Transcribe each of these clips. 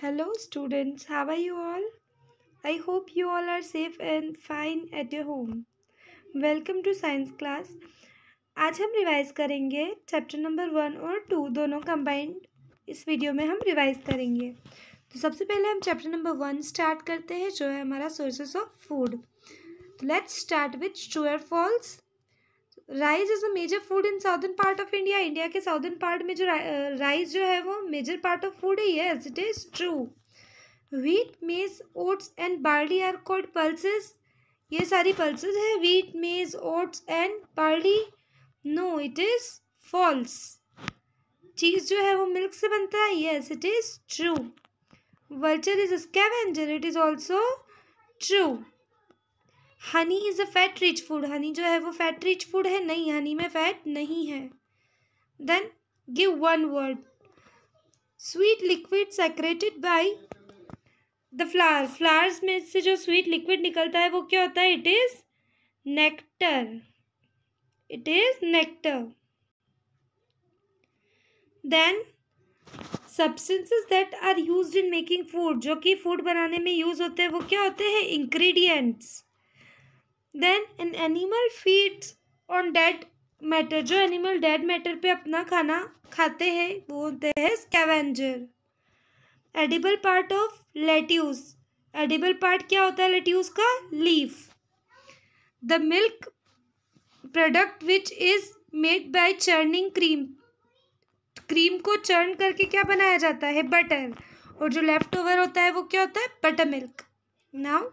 Hello students, how are you all? I hope you all are safe and fine at your home. Welcome to science class. आज हम revise करेंगे chapter number one और two दोनों combined इस video में हम revise करेंगे तो सबसे पहले हम चैप्टर नंबर वन स्टार्ट करते हैं जो है हमारा sources of food let's start with true false rice is a major food in southern part of India India के साउदर्न पार्ट में जो राइस जो है वो मेजर पार्ट ऑफ फूड ही है as it is true wheat maize oats and barley are called pulses ये सारी पल्सेस है wheat maize oats and barley no it is false cheese जो है वो मिल्क से बनता है yes it is true vulture is a it is also true honey is a fat rich food honey जो है वो फैट रिच फूड है नहीं हनी में फैट नहीं है then give one word sweet liquid secreted by the flower flowers में से जो स्वीट लिक्विड निकलता है वो क्या होता है it is nectar it is nectar then substances that are used in making food जो कि फूड बनाने में यूज़ होते हैं वो क्या होते हैं ingredients then an animal feeds on dead matter जो एनिमल डेड मैटर पे अपना खाना खाते हैं वो होते हैं scavenger edible part of lettuce edible part क्या होता है लेट्यूस का leaf the milk product which is made by churning cream cream को चर्न करके क्या बनाया जाता है बटर और जो लेफ्ट ओवर होता है वो क्या होता है butter milk now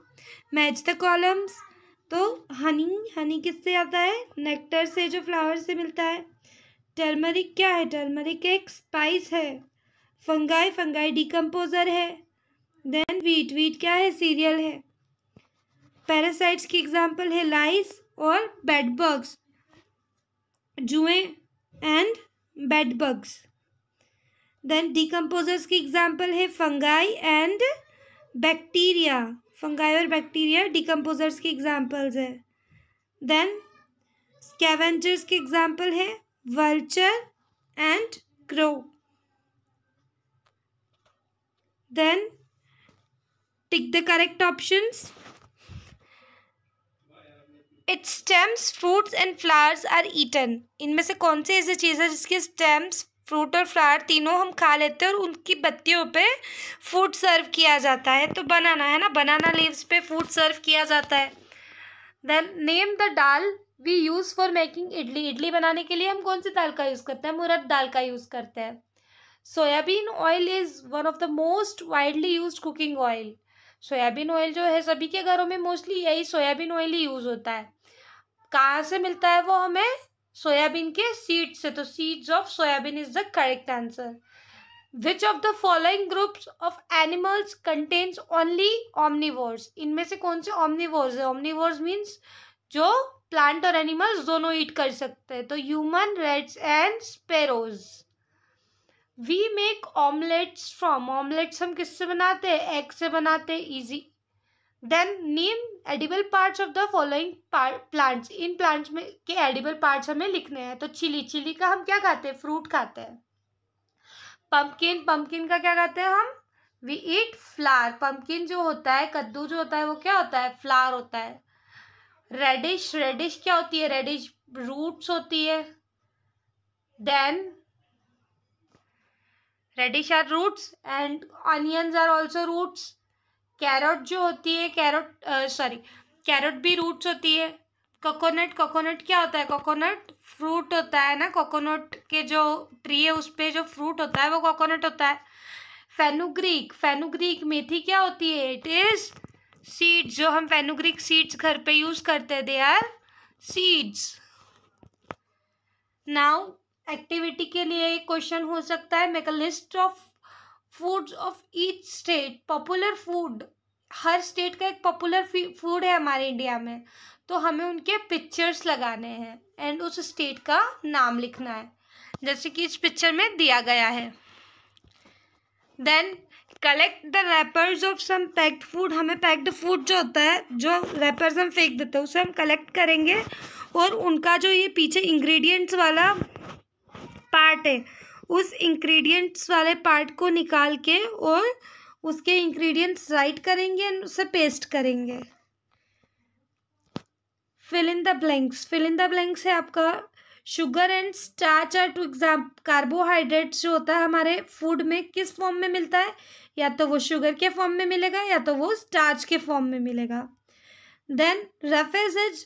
match the columns तो हनी हनी किससे आता है नेक्टर से जो फ्लावर से मिलता है टर्मरिक क्या है टर्मरिक एक स्पाइस है फंगाई फंगाई डिकम्पोजर है देन वीट वीट क्या है सीरियल है पैरासाइट्स की एग्जाम्पल है लाइस और बेडबग्स जुए एंड बेडबग्स देन डिकम्पोजर्स की एग्जाम्पल है फंगाई एंड बैक्टीरिया फंगाई और बैक्टीरिया डिकम्पोजर्स की एग्जाम्पल्स है देन स्कैवेंजर्स के एग्जाम्पल है vulture and crow then tick the correct options its stems fruits and flowers are eaten इनमें से कौन से ऐसे चीज़ है जिसके स्टेम्स फ्रूट और फ्लावर तीनों हम खा लेते हैं और उनकी बत्तियों पे फूड सर्व किया जाता है तो बनाना है ना बनाना लीव्स पे फूड सर्व किया जाता है then name the dal we use for making idli idli बनाने के लिए हम कौन सी दाल का यूज़ करते हैं मुरद दाल का यूज़ करते हैं soybean oil is one of the most widely use cooking oil soybean oil जो है सभी के घरों में मोस्टली यही सोयाबीन ऑयल ही यूज़ होता है कहाँ से मिलता है वो हमें सोयाबीन के सीड से तो seeds of soybean is the correct answer which of the following groups of animals contains only omnivores इनमें से कौन से ऑमनीवर्स है ऑमनीवर्स मीन्स जो प्लांट और एनिमल्स दोनों ईट कर सकते हैं तो human rats and sparrows we make omelettes from omelettes हम किससे बनाते हैं एग से बनाते हैं easy then name edible parts of the following plants in plants में के एडिबल पार्ट्स हमें लिखने हैं तो चिली चिली का हम क्या खाते हैं फ्रूट खाते हैं पम्पकिन पम्पकिन का क्या खाते हैं हम वी ईट फ्लावर पम्पकिन जो होता है कद्दू जो होता है वो क्या होता है फ्लावर होता है रेडिश रेडिश क्या होती है रेडिश रूट्स होती है then radish are roots and onions are also roots carrot जो होती है कैरोट सॉरी कैरोट भी रूट्स होती है कोकोनट कोकोनट क्या होता है कोकोनट फ्रूट होता है ना कोकोनट के जो ट्री है उस पर जो फ्रूट होता है वो कोकोनट होता है फेनुग्रीक फेनुग्रीक मेथी क्या होती है इट इज सीड्स जो हम फेनुग्रीक सीड्स घर पे यूज करते हैं they are seeds now activity के लिए एक क्वेश्चन हो सकता है make a list of foods of each state popular food हर स्टेट का एक पॉपुलर फूड है हमारे इंडिया में तो हमें उनके पिक्चर्स लगाने हैं एंड उस स्टेट का नाम लिखना है जैसे कि इस पिक्चर में दिया गया है then collect the wrappers of some packed food हमें पैक्ड फूड जो होता है जो रैपर्स हम फेंक देते हैं उसे हम कलेक्ट करेंगे और उनका जो ये पीछे इंग्रेडिएंट्स वाला पार्ट है उस इंग्रेडिएंट्स वाले पार्ट को निकाल के और उसके इंग्रेडिएंट्स राइट करेंगे एंड उसे पेस्ट करेंगे fill in the blanks fill in the blanks है आपका sugar and starch are two exam carbohydrates जो होता है हमारे फूड में किस फॉर्म में मिलता है या तो वो शुगर के फॉर्म में मिलेगा या तो वो स्टार्च के फॉर्म में मिलेगा then roughage is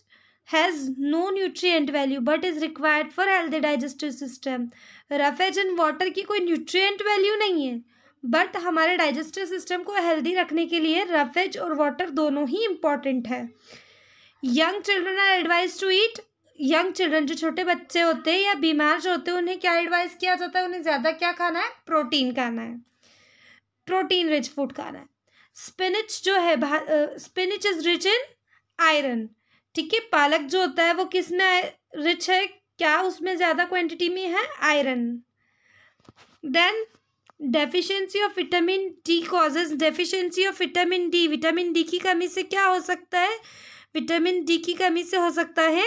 has no nutrient value but is required for healthy digestive system roughage in water की कोई nutrient value नहीं है बट हमारे डाइजेस्टिव सिस्टम को हेल्दी रखने के लिए रफेज और वाटर दोनों ही इम्पॉर्टेंट है young children are advise to eat young children जो छोटे बच्चे होते हैं या बीमार जो होते हैं उन्हें क्या एडवाइस किया जाता है उन्हें ज़्यादा क्या खाना है प्रोटीन खाना है प्रोटीन रिच फूड खाना है स्पिनिच जो है spinach is rich in iron ठीक है पालक जो होता है वो किस में रिच है क्या उसमें ज़्यादा क्वांटिटी में है iron then deficiency of vitamin D causes deficiency of vitamin D vitamin D की कमी से क्या हो सकता है विटामिन डी की कमी से हो सकता है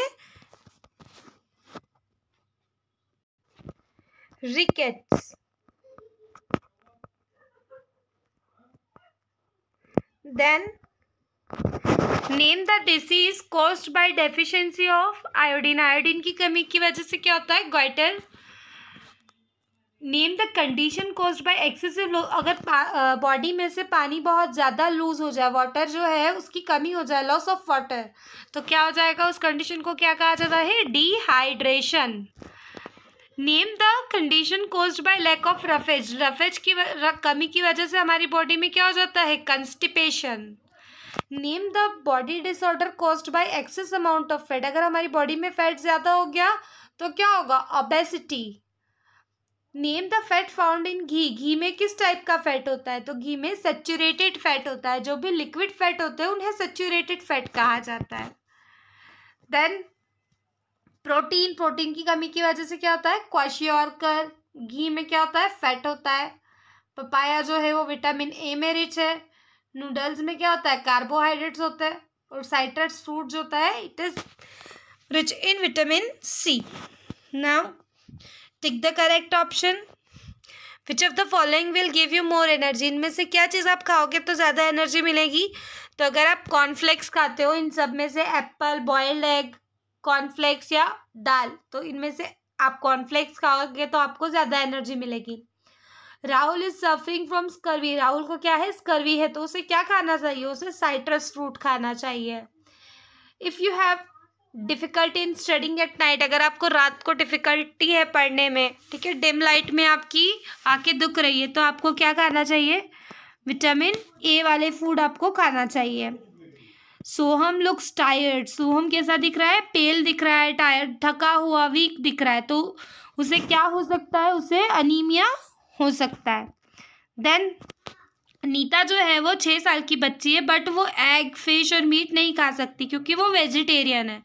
rickets then name the disease caused by deficiency of iodine iodine की कमी की वजह से क्या होता है goitre name the condition cause by excessive अगर बॉडी में से पानी बहुत ज़्यादा लूज हो जाए वाटर जो है उसकी कमी हो जाए लॉस ऑफ वाटर तो क्या हो जाएगा उस कंडीशन को क्या कहा जाता है dehydration name the condition cause by lack of roughage roughage की कमी की वजह से हमारी बॉडी में क्या हो जाता है constipation name the body disorder caused by excess amount of fat अगर हमारी बॉडी में फैट ज़्यादा हो गया तो क्या होगा obesity name the fat found in ghee ghee में किस टाइप का फैट होता है तो घी में सेचुरेटेड फैट होता है जो भी लिक्विड फैट होते हैं उन्हें सेचुरेटेड फैट कहा जाता है देन प्रोटीन प्रोटीन की कमी की वजह से क्या होता है क्वाशियॉर्कर घी में क्या होता है फैट होता है पपाया जो है वो विटामिन ए में रिच है नूडल्स में क्या होता है कार्बोहाइड्रेट्स होता है और साइट्रस फ्रूट जो होता है it is rich in vitamin C now tick the correct option which of the following will give you more energy इनमें से क्या चीज़ आप खाओगे तो ज़्यादा एनर्जी मिलेगी तो अगर आप कॉर्नफ्लेक्स खाते हो इन सब में से एप्पल बॉयल्ड एग कॉर्नफ्लेक्स या दाल तो इनमें से आप कॉर्नफ्लेक्स खाओगे तो आपको ज़्यादा एनर्जी मिलेगी Rahul is suffering from scurvy Rahul को क्या है स्कर्वी है तो उसे क्या खाना चाहिए उसे साइट्रस फ्रूट खाना चाहिए if you have difficulty in studying at night अगर आपको रात को डिफ़िकल्टी है पढ़ने में ठीक है डिम लाइट में आपकी आंखें दुख रही है तो आपको क्या खाना चाहिए विटामिन ए वाले फूड आपको खाना चाहिए सोहम लुक्स टायर्ड सोहम कैसा दिख रहा है पेल दिख रहा है टायर्ड थका हुआ वीक दिख रहा है तो उसे क्या हो सकता है उसे अनिमिया हो सकता है देन नीता जो है वो छः साल की बच्ची है बट वो एग फिश और मीट नहीं खा सकती क्योंकि वो वेजिटेरियन है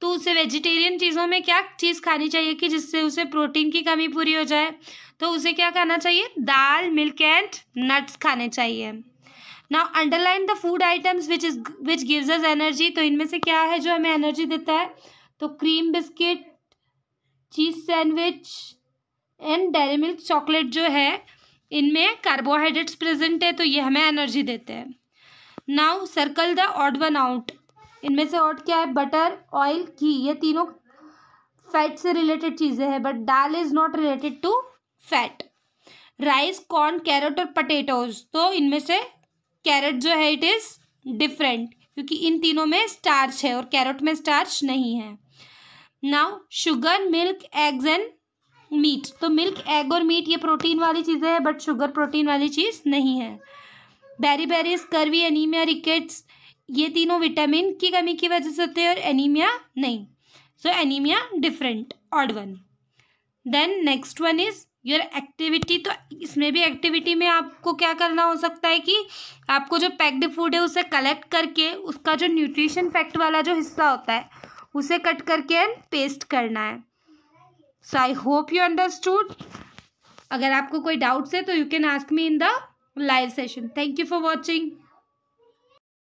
तो उसे वेजिटेरियन चीज़ों में क्या चीज़ खानी चाहिए कि जिससे उसे प्रोटीन की कमी पूरी हो जाए तो उसे क्या खाना चाहिए दाल मिल्क एंड नट्स खाने चाहिए now underline the food items which is which gives us energy तो इनमें से क्या है जो हमें एनर्जी देता है तो cream biscuit cheese sandwich and Dairy Milk chocolate जो है इनमें कार्बोहाइड्रेट्स प्रेजेंट है तो ये हमें एनर्जी देते हैं now circle the odd one out इनमें से ऑड क्या है बटर ऑयल घी ये तीनों फैट से रिलेटेड चीज़ें हैं but dal is not related to fat rice corn carrot और पटेटोज तो इनमें से कैरेट जो है इट इज़ डिफरेंट क्योंकि इन तीनों में स्टार्च है और कैरेट में स्टार्च नहीं है now sugar milk eggs and meat तो मिल्क एग और मीट ये प्रोटीन वाली चीज़ें हैं बट शुगर प्रोटीन वाली चीज़ नहीं है beriberi scurvy anaemia rickets ये तीनों विटामिन की कमी की वजह से होते हैं और एनीमिया नहीं so anaemia different odd one then next one is your activity तो इसमें भी एक्टिविटी में आपको क्या करना हो सकता है कि आपको जो पैक्ड फूड है उसे कलेक्ट करके उसका जो न्यूट्रिशन फैक्ट वाला जो हिस्सा होता है उसे कट करके एंड पेस्ट करना है so I hope you understood अगर आपको कोई डाउट्स है तो you can ask me in the live session thank you for watching